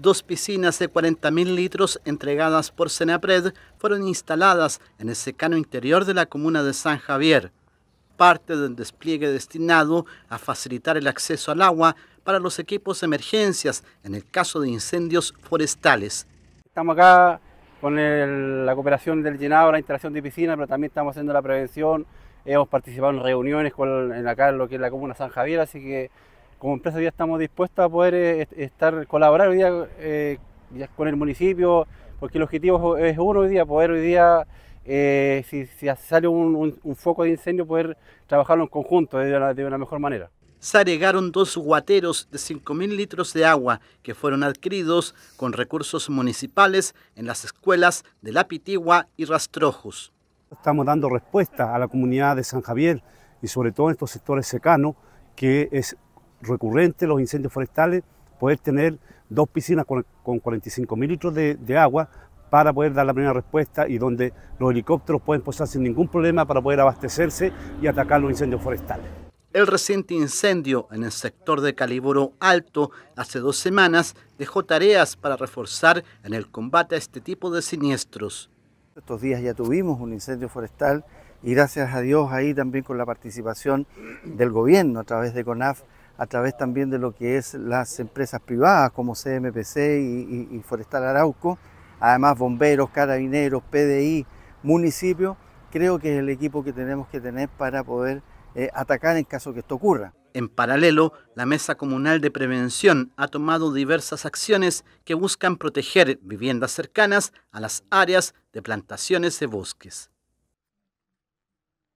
Dos piscinas de 40.000 litros entregadas por CENAPRED fueron instaladas en el secano interior de la comuna de San Javier, parte del despliegue destinado a facilitar el acceso al agua para los equipos de emergencias en el caso de incendios forestales. Estamos acá con la cooperación del llenado, la instalación de piscinas, pero también estamos haciendo la prevención. Hemos participado en reuniones con, en acá en lo que es la comuna San Javier, así que como empresa ya estamos dispuestos a poder eh, estar colaborar hoy día eh, con el municipio, porque el objetivo es uno hoy día, poder hoy día, eh, si, sale un, foco de incendio, poder trabajarlo en conjunto de una, de mejor manera. Se agregaron dos guateros de 5.000 litros de agua que fueron adquiridos con recursos municipales en las escuelas de La Pitigua y Rastrojos. Estamos dando respuesta a la comunidad de San Javier y sobre todo en estos sectores secanos que es recurrentes, los incendios forestales, poder tener dos piscinas con, 45 mil litros de, agua para poder dar la primera respuesta y donde los helicópteros pueden posar sin ningún problema para poder abastecerse y atacar los incendios forestales. El reciente incendio en el sector de Caliboro Alto hace dos semanas dejó tareas para reforzar en el combate a este tipo de siniestros. Estos días ya tuvimos un incendio forestal y gracias a Dios ahí también con la participación del gobierno a través de CONAF a través también de lo que es las empresas privadas como CMPC y, Forestal Arauco, además bomberos, carabineros, PDI, municipio, creo que es el equipo que tenemos que tener para poder eh, atacar en caso que esto ocurra. En paralelo, la Mesa Comunal de Prevención ha tomado diversas acciones que buscan proteger viviendas cercanas a las áreas de plantaciones de bosques.